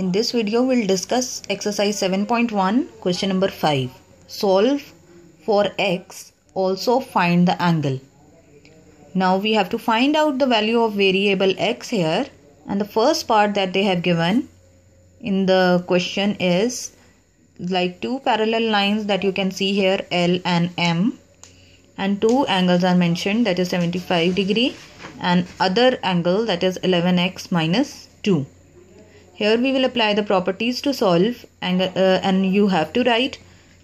In this video, we will discuss exercise 7.1, question number 5. Solve for x, also find the angle. Now we have to find out the value of variable x here. And the first part that they have given in the question is like two parallel lines that you can see here L and M and two angles are mentioned that is 75 degree and other angle that is 11x minus 2 here we will apply the properties to solve and, uh, and you have to write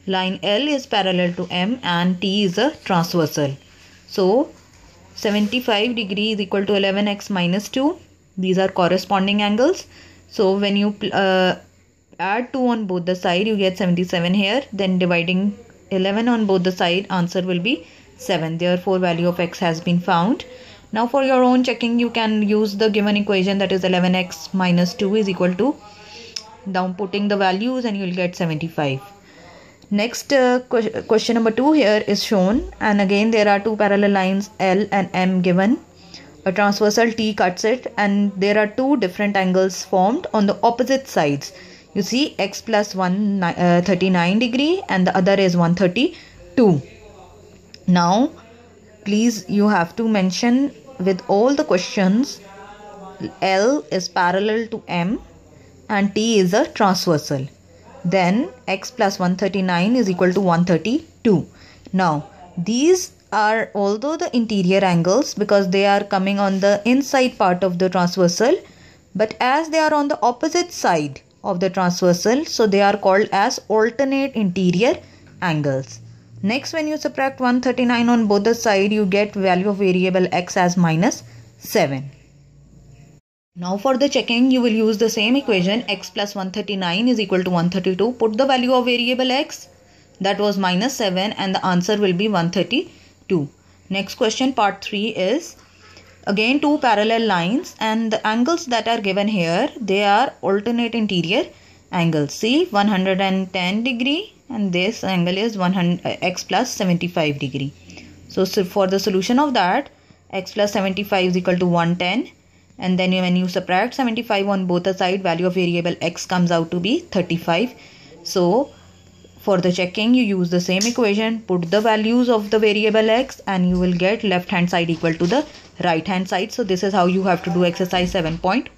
line L is parallel to M and T is a transversal. So 75 degree is equal to 11x minus 2. These are corresponding angles. So when you uh, add 2 on both the side you get 77 here. Then dividing 11 on both the side answer will be 7. Therefore value of x has been found now for your own checking you can use the given equation that is 11x minus 2 is equal to down putting the values and you'll get 75 next uh, question number 2 here is shown and again there are two parallel lines L and M given a transversal T cuts it and there are two different angles formed on the opposite sides you see x plus 1 uh, 39 degree and the other is 132 now please you have to mention with all the questions L is parallel to M and T is a transversal. Then x plus 139 is equal to 132. Now these are although the interior angles because they are coming on the inside part of the transversal but as they are on the opposite side of the transversal so they are called as alternate interior angles. Next, when you subtract 139 on both the side, you get value of variable x as minus 7. Now for the checking, you will use the same equation x plus 139 is equal to 132. Put the value of variable x that was minus 7 and the answer will be 132. Next question part 3 is again two parallel lines and the angles that are given here they are alternate interior angle C 110 degree and this angle is 100 uh, x plus 75 degree. So, so for the solution of that x plus 75 is equal to 110 and then when you subtract 75 on both the side value of variable x comes out to be 35. So for the checking you use the same equation put the values of the variable x and you will get left hand side equal to the right hand side so this is how you have to do exercise 7.1